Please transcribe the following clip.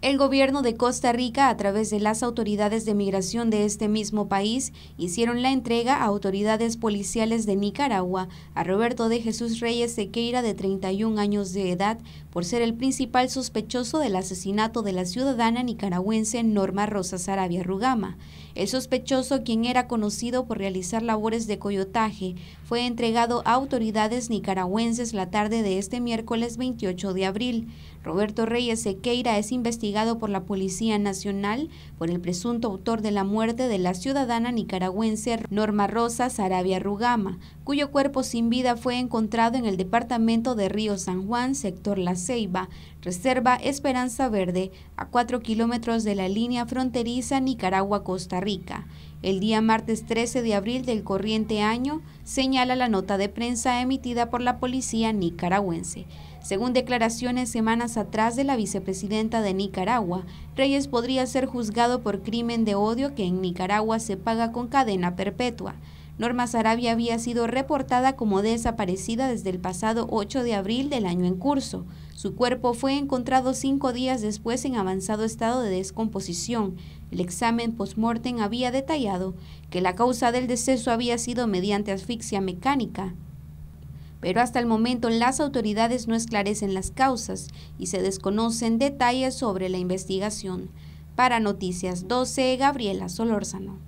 El gobierno de Costa Rica, a través de las autoridades de migración de este mismo país, hicieron la entrega a autoridades policiales de Nicaragua a Roberto de Jesús Reyes Sequeira, de 31 años de edad, por ser el principal sospechoso del asesinato de la ciudadana nicaragüense Norma Rosa Sarabia Rugama. El sospechoso, quien era conocido por realizar labores de coyotaje, fue entregado a autoridades nicaragüenses la tarde de este miércoles 28 de abril. Roberto Reyes Sequeira es investigador por la Policía Nacional por el presunto autor de la muerte de la ciudadana nicaragüense Norma Rosa Sarabia Rugama, cuyo cuerpo sin vida fue encontrado en el departamento de Río San Juan, sector La Ceiba, Reserva Esperanza Verde, a cuatro kilómetros de la línea fronteriza Nicaragua-Costa Rica. El día martes 13 de abril del corriente año, señala la nota de prensa emitida por la policía nicaragüense. Según declaraciones semanas atrás de la vicepresidenta de Nicaragua, Reyes podría ser juzgado por crimen de odio que en Nicaragua se paga con cadena perpetua. Norma Sarabia había sido reportada como desaparecida desde el pasado 8 de abril del año en curso. Su cuerpo fue encontrado cinco días después en avanzado estado de descomposición. El examen post-mortem había detallado que la causa del deceso había sido mediante asfixia mecánica pero hasta el momento las autoridades no esclarecen las causas y se desconocen detalles sobre la investigación. Para Noticias 12, Gabriela Solórzano.